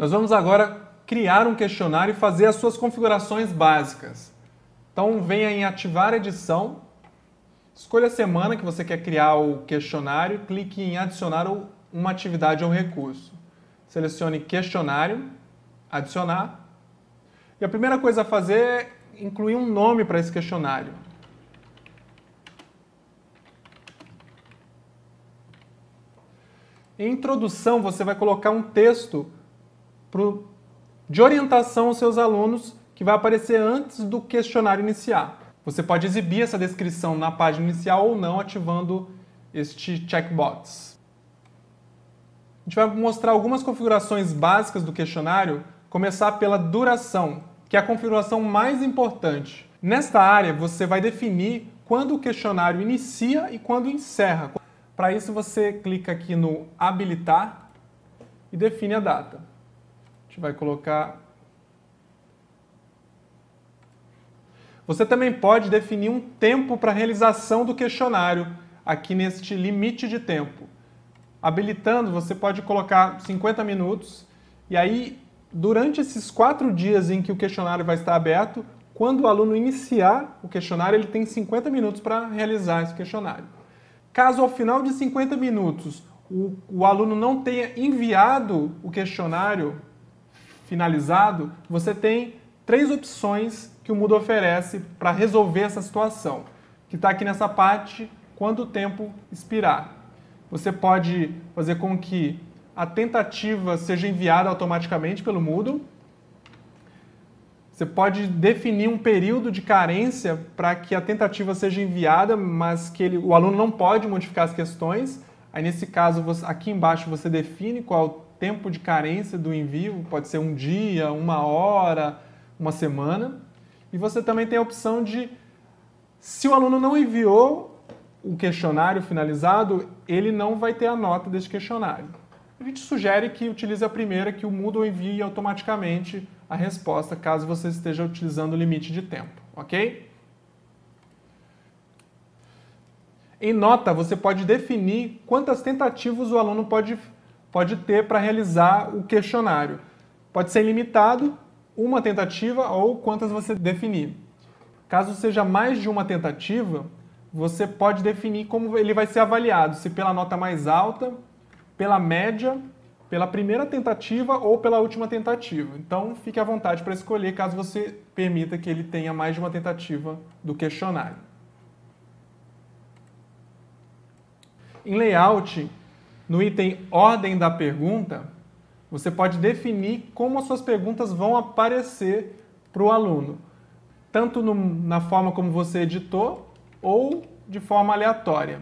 Nós vamos agora criar um questionário e fazer as suas configurações básicas. Então venha em ativar edição, escolha a semana que você quer criar o questionário, clique em adicionar uma atividade ou recurso. Selecione questionário, adicionar. E a primeira coisa a fazer é incluir um nome para esse questionário. Em introdução, você vai colocar um texto pro, de orientação aos seus alunos que vai aparecer antes do questionário iniciar. Você pode exibir essa descrição na página inicial ou não ativando este checkbox. A gente vai mostrar algumas configurações básicas do questionário, começar pela duração, que é a configuração mais importante. Nesta área, você vai definir quando o questionário inicia e quando encerra. Para isso, você clica aqui no Habilitar e define a data gente vai colocar. Você também pode definir um tempo para realização do questionário aqui neste limite de tempo. Habilitando, você pode colocar 50 minutos e aí, durante esses quatro dias em que o questionário vai estar aberto, quando o aluno iniciar o questionário, ele tem 50 minutos para realizar esse questionário. Caso ao final de 50 minutos o, o aluno não tenha enviado o questionário finalizado, você tem três opções que o Moodle oferece para resolver essa situação, que está aqui nessa parte, quando o tempo expirar. Você pode fazer com que a tentativa seja enviada automaticamente pelo Moodle. Você pode definir um período de carência para que a tentativa seja enviada, mas que ele, o aluno não pode modificar as questões. Aí, nesse caso, você, aqui embaixo você define qual tempo de carência do envio, pode ser um dia, uma hora, uma semana. E você também tem a opção de, se o aluno não enviou o questionário finalizado, ele não vai ter a nota desse questionário. A gente sugere que utilize a primeira, que o Moodle envie automaticamente a resposta, caso você esteja utilizando o limite de tempo, ok? Em nota, você pode definir quantas tentativas o aluno pode pode ter para realizar o questionário. Pode ser limitado, uma tentativa ou quantas você definir. Caso seja mais de uma tentativa, você pode definir como ele vai ser avaliado, se pela nota mais alta, pela média, pela primeira tentativa ou pela última tentativa. Então, fique à vontade para escolher, caso você permita que ele tenha mais de uma tentativa do questionário. Em layout, no item ordem da pergunta, você pode definir como as suas perguntas vão aparecer para o aluno, tanto no, na forma como você editou ou de forma aleatória.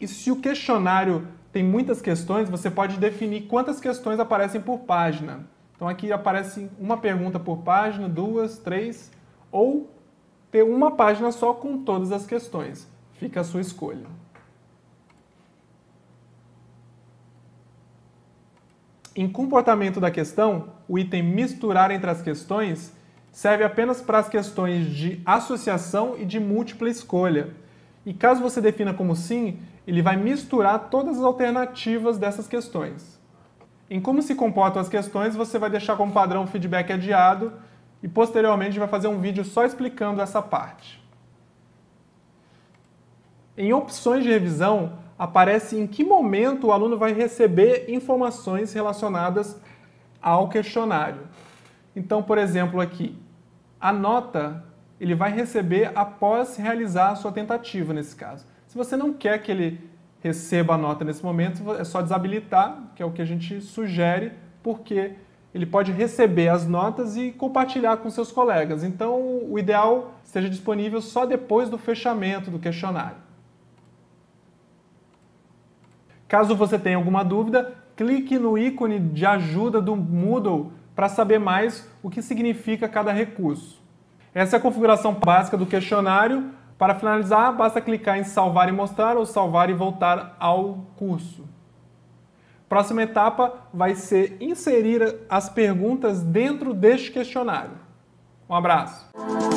E se o questionário tem muitas questões, você pode definir quantas questões aparecem por página. Então aqui aparece uma pergunta por página, duas, três, ou ter uma página só com todas as questões. Fica a sua escolha. Em comportamento da questão, o item misturar entre as questões serve apenas para as questões de associação e de múltipla escolha. E caso você defina como sim, ele vai misturar todas as alternativas dessas questões. Em como se comportam as questões, você vai deixar como padrão feedback adiado e posteriormente vai fazer um vídeo só explicando essa parte. Em opções de revisão, aparece em que momento o aluno vai receber informações relacionadas ao questionário. Então, por exemplo, aqui, a nota ele vai receber após realizar a sua tentativa nesse caso. Se você não quer que ele receba a nota nesse momento, é só desabilitar, que é o que a gente sugere, porque ele pode receber as notas e compartilhar com seus colegas. Então, o ideal seja disponível só depois do fechamento do questionário. Caso você tenha alguma dúvida, clique no ícone de ajuda do Moodle para saber mais o que significa cada recurso. Essa é a configuração básica do questionário. Para finalizar, basta clicar em salvar e mostrar ou salvar e voltar ao curso. Próxima etapa vai ser inserir as perguntas dentro deste questionário. Um abraço!